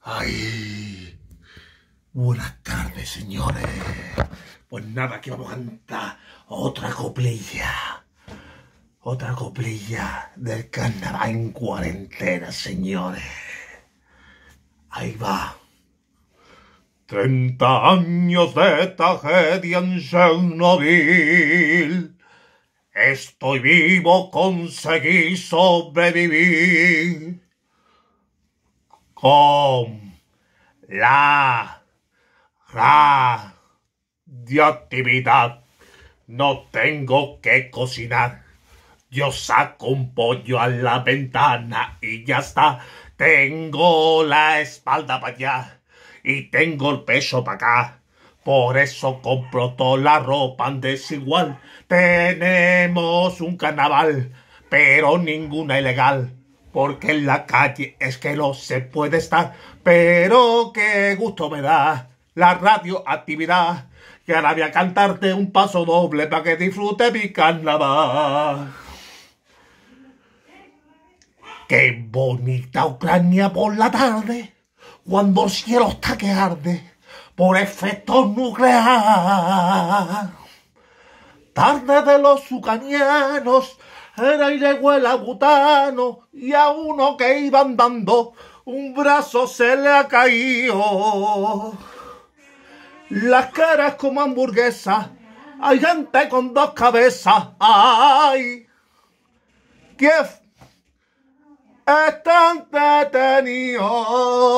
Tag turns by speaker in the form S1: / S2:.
S1: Ay, buenas tardes, señores. Pues nada, que vamos a cantar otra coplilla. Otra coplilla del carnaval en cuarentena, señores. Ahí va.
S2: Treinta años de tragedia en Chernobyl Estoy vivo, conseguí sobrevivir con la radioactividad. No tengo que cocinar. Yo saco un pollo a la ventana y ya está. Tengo la espalda para allá y tengo el peso para acá. Por eso compro toda la ropa en desigual. Tenemos un carnaval, pero ninguna ilegal. Porque en la calle es que no se puede estar. Pero qué gusto me da la radioactividad. Y ahora voy a cantarte un paso doble para que disfrute mi carnaval. Qué bonita
S3: Ucrania por la tarde, cuando el cielo está que arde por efecto nuclear. Tarde de los sucanianos, era el Butano, y a uno que iban dando, un brazo se le ha caído. Las caras como hamburguesas, hay gente con dos cabezas, ay. Kiev están detenidos.